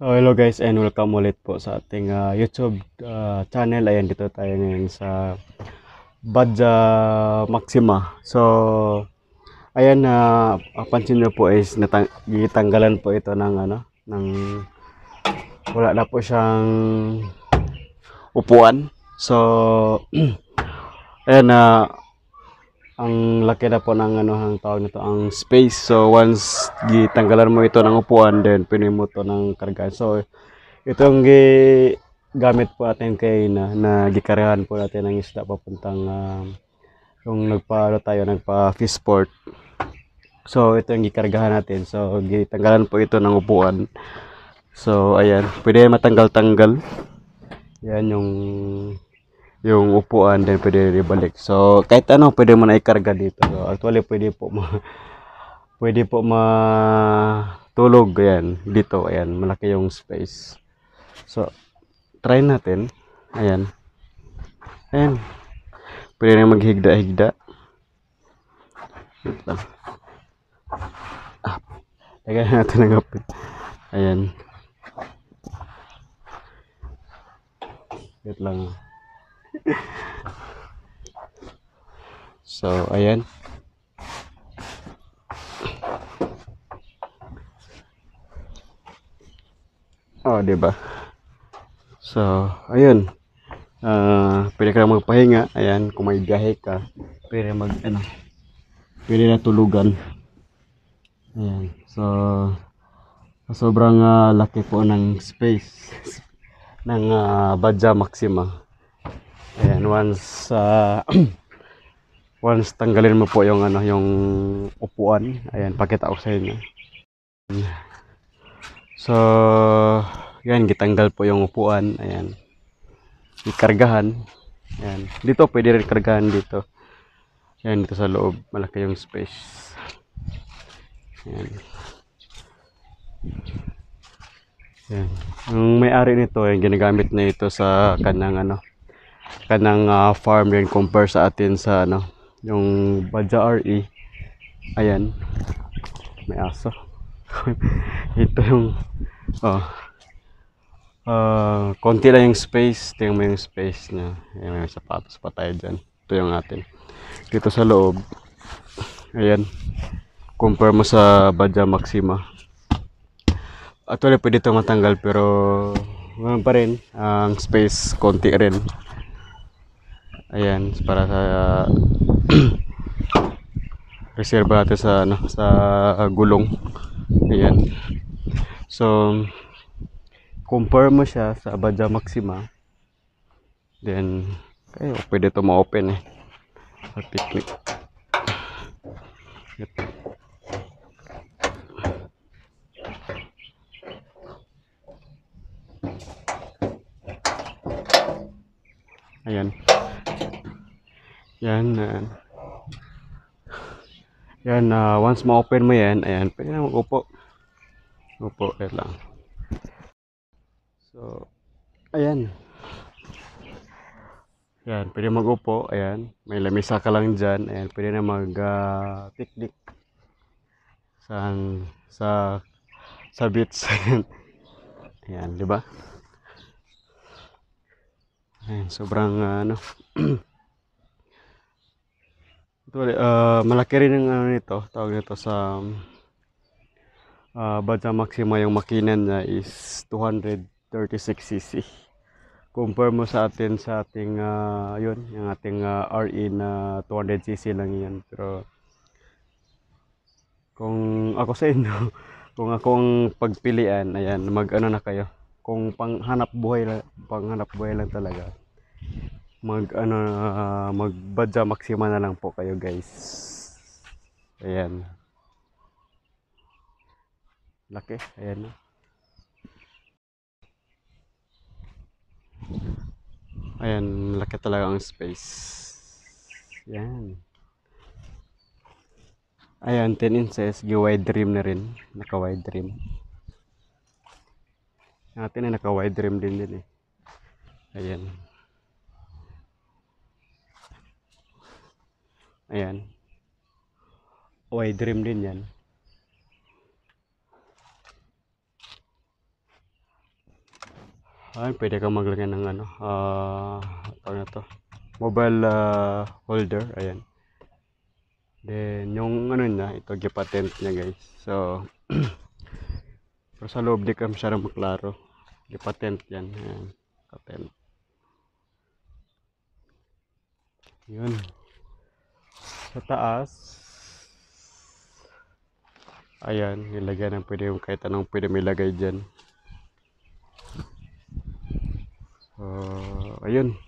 Oh, hello guys and welcome ulit po sa ating uh, YouTube uh, channel. Ayan dito tayo ngayon sa Badja Maxima. So ayan na uh, pansin niyo po is gitanggalan po ito ng ano ng wala na po siyang upuan. So ayan na uh, ang laki na po ng ano ang tawag nito ang space so once gitanggalan mo ito ng upuan then pinuin mo to ng kargaan so itong gi gamit po natin kay na, na gikaryahan po natin ng isda papuntang um, yung nagpaano tayo nagpa fishport so ito yung gikargahan natin so gitanggalan po ito ng upuan so ayan pwede matanggal-tanggal yan yung yung upuan then pwede ibalik so kahit ano pwede mo na ikarga dito so, actually pwede po ma pwede po ma tulog ayan dito ayan malaki yung space so try natin ayan ayan pwede na maghigda-higda wait lang ah, natin ng kapit ayan wait lang ah so, ayan. Oh, 'di ba? So, ayun. Ah, uh, pwede ka magpahinga. Ayan, kung may biyahe ka, pwede mag ano, pwede na tulugan. Ayan. So, sobrang uh, laki po ng space ng uh, Badja Maxima and once uh, once tanggalin mo po yung ano yung upuan ayan pakita ko sa inyo so yan gitanggal po yung upuan ayan ikargahan ayan dito pwede rin kargahan dito ayan dito sa loob malaki yung space ayan ayan Yung may-ari nito ayan ginagamit na ito sa kanyang ano kanang uh, farm yan compare sa atin sa ano yung Baja RE ayan may aso ito yung oh, uh, konti lang yung space tingnan mo yung space niya ayan, may sapatos pa tayo dyan ito yung atin dito sa loob ayan compare mo sa Baja Maxima actually pwede itong matanggal pero ganoon pa rin ang space konti rin ayan para sa uh, natin sa ano sa gulong ayan so compare mo siya sa Abadja Maxima then kayo pwede to ma-open eh sa picnic yep. ayan yan. Ayan. Ah. Yan. Uh, once ma-open mo yan, ayan, pwede na mag-upo. Upo, ayan lang. So, ayan. Yan, pwede magupo Ayan. May lamisa ka lang dyan. Ayan, pwede na mag-picnic. Ah, uh, Saan? Sa, sa beach. ayan, ayan di ba? Ayan, sobrang uh, ano. Ito, uh, ah, malaki rin ang ano nito, tawag nito sa um, uh, ah, Baja Maxima yung makina niya is 236cc. Compare mo sa atin sa ating uh, yun, yung ating uh, RE na 200cc lang yan. Pero kung ako sa inyo, kung ako ang pagpilian, ayan, mag ano na kayo. Kung panghanap buhay lang, panghanap buhay lang talaga mag ano uh, magbadya maksima na lang po kayo guys ayan laki ayan na Ayan, laki talaga ang space. Ayan. Ayan, 10 inches. Gi-wide rim na rin. Naka-wide rim. Natin ay naka-wide rim din din eh. Ayan. Ayan. Away dream din yan. Ayan, pwede kang maglagay ng ano, uh, tawag to, mobile uh, holder. Ayan. Then, yung ano na, ito, gipatent niya guys. So, pero sa loob di kam siya maklaro. Gipatent yan. Ayan. Patent. Yun sa taas ayan nilagay ng pwede yung kahit anong pwede may lagay dyan so ah, ayun